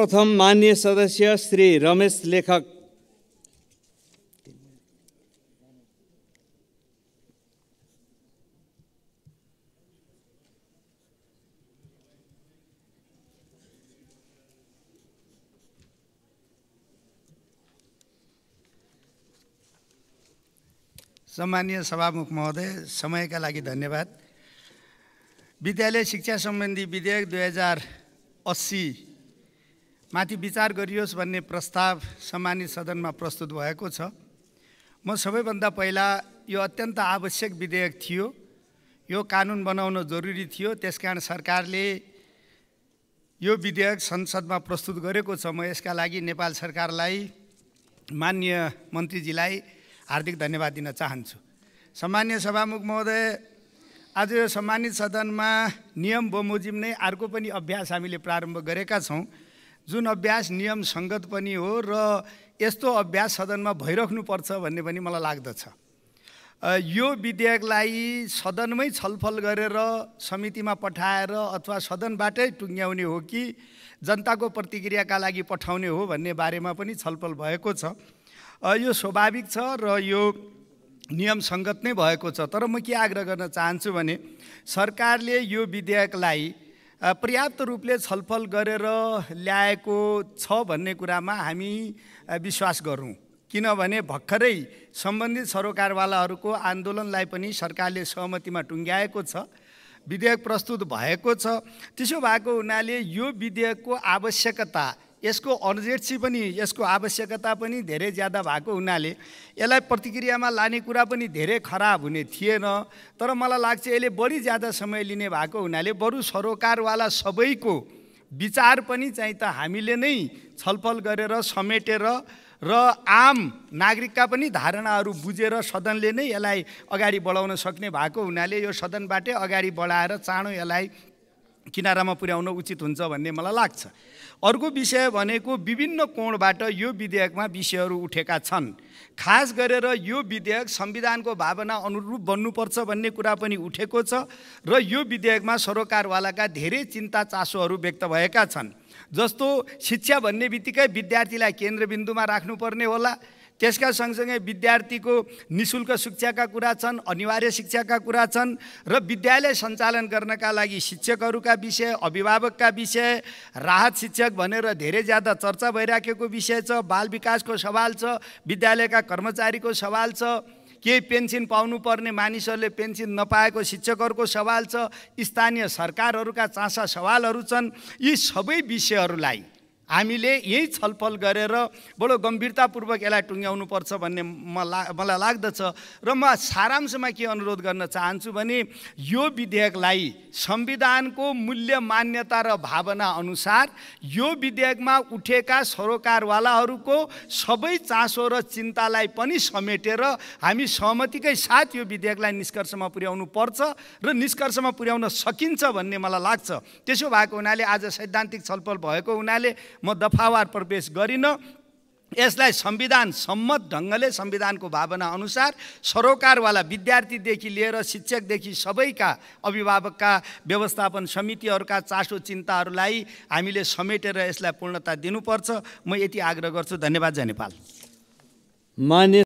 प्रथम मान्य सदस्य श्री रमेश लेखक सम्मान्य सभामुख महोदय समयका लागि धन्यवाद विद्यालय शिक्षा सम्बन्धी विधेयक दुई हजार अस्सी माथि विचार गरियोस् भन्ने प्रस्ताव सम्मानित सदनमा प्रस्तुत भएको छ म सबैभन्दा पहिला यो अत्यन्त आवश्यक विधेयक थियो यो कानुन बनाउन जरुरी थियो त्यसकारण सरकारले यो विधेयक संसदमा प्रस्तुत गरेको छ म यसका लागि नेपाल सरकारलाई मान्य मन्त्रीजीलाई हार्दिक धन्यवाद दिन चाहन्छु सम्मान्य सभामुख महोदय आज यो सम्मानित सदनमा नियम बमोजिम नै अर्को पनि अभ्यास हामीले प्रारम्भ गरेका छौँ जुन अभ्यास नियम नियमसङ्गत पनि हो र यस्तो अभ्यास सदनमा भइराख्नुपर्छ भन्ने पनि मलाई लाग्दछ यो विधेयकलाई सदनमै छलफल गरेर समितिमा पठाएर अथवा सदनबाटै टुङ्ग्याउने हो कि जनताको प्रतिक्रियाका लागि पठाउने हो भन्ने बारेमा पनि छलफल भएको छ यो स्वाभाविक छ र यो नियम नियमसङ्गत नै भएको छ तर म के आग्रह गर्न चाहन्छु भने सरकारले यो विधेयकलाई पर्याप्त रूपले छलफल गरेर ल्याएको छ भन्ने कुरामा हामी विश्वास गरौँ किनभने भर्खरै सम्बन्धित सरोकारवालाहरूको आन्दोलनलाई पनि सरकारले सहमतिमा टुङ्ग्याएको छ विधेयक प्रस्तुत भएको छ त्यसो भएको हुनाले यो विधेयकको आवश्यकता यसको अर्जेन्सी पनि यसको आवश्यकता पनि धेरै ज्यादा भएको हुनाले यसलाई प्रतिक्रियामा लाने कुरा पनि धेरै खराब हुने थिएन तर मलाई लाग्छ यसले बढी ज्यादा समय लिने भएको हुनाले बरु सरोकारवाला सबैको विचार पनि चाहिँ त हामीले नै छलफल गरेर समेटेर र आम नागरिकका पनि धारणाहरू बुझेर सदनले नै यसलाई अगाडि बढाउन सक्ने भएको हुनाले यो सदनबाटै अगाडि बढाएर चाँडो यसलाई किनारामा पुर्याउन उचित हुन्छ भन्ने मलाई लाग्छ अर्को विषय भनेको विभिन्न कोणबाट यो विधेयकमा विषयहरू उठेका छन् खास गरेर यो विधेयक संविधानको भावना अनुरूप बन्नुपर्छ भन्ने कुरा पनि उठेको छ र यो विधेयकमा सरोकारवालाका धेरै चिन्ता चासोहरू व्यक्त भएका छन् जस्तो शिक्षा भन्ने बित्तिकै विद्यार्थीलाई केन्द्रबिन्दुमा राख्नुपर्ने होला त्यसका सँगसँगै विद्यार्थीको नि शुल्क शिक्षाका कुरा छन् अनिवार्य शिक्षाका कुरा छन् र विद्यालय सञ्चालन गर्नका लागि शिक्षकहरूका विषय अभिभावकका विषय राहत शिक्षक भनेर धेरै ज्यादा चर्चा भइराखेको विषय छ बाल विकासको सवाल छ विद्यालयका कर्मचारीको सवाल छ केही पेन्सन पाउनुपर्ने मानिसहरूले पेन्सन नपाएको शिक्षकहरूको सवाल छ स्थानीय सरकारहरूका चासा सवालहरू छन् यी सबै विषयहरूलाई हामीले यही छलफल गरेर बडो गम्भीरतापूर्वक यसलाई पर्छ भन्ने म मलाई लाग्दछ र म सारांशमा के अनुरोध गर्न चाहन्छु भने यो विधेयकलाई संविधानको मूल्य मान्यता र भावना अनुसार यो विधेयकमा उठेका सरोकारवालाहरूको सबै चासो र चिन्तालाई पनि समेटेर हामी सहमतिकै साथ यो विधेयकलाई निष्कर्षमा पुर्याउनु पर्छ र निष्कर्षमा पुर्याउन सकिन्छ भन्ने मलाई लाग्छ त्यसो भएको हुनाले आज सैद्धान्तिक छलफल भएको हुनाले म दफावार प्रवेश गरिनँ यसलाई संविधान सम्मत ढङ्गले संविधानको भावना अनुसार सरोकारवाला विद्यार्थीदेखि लिएर शिक्षकदेखि सबैका अभिभावकका व्यवस्थापन समितिहरूका चासो चिन्ताहरूलाई हामीले समेटेर यसलाई पूर्णता दिनुपर्छ म यति आग्रह गर्छु धन्यवाद जय नेपाल मान्य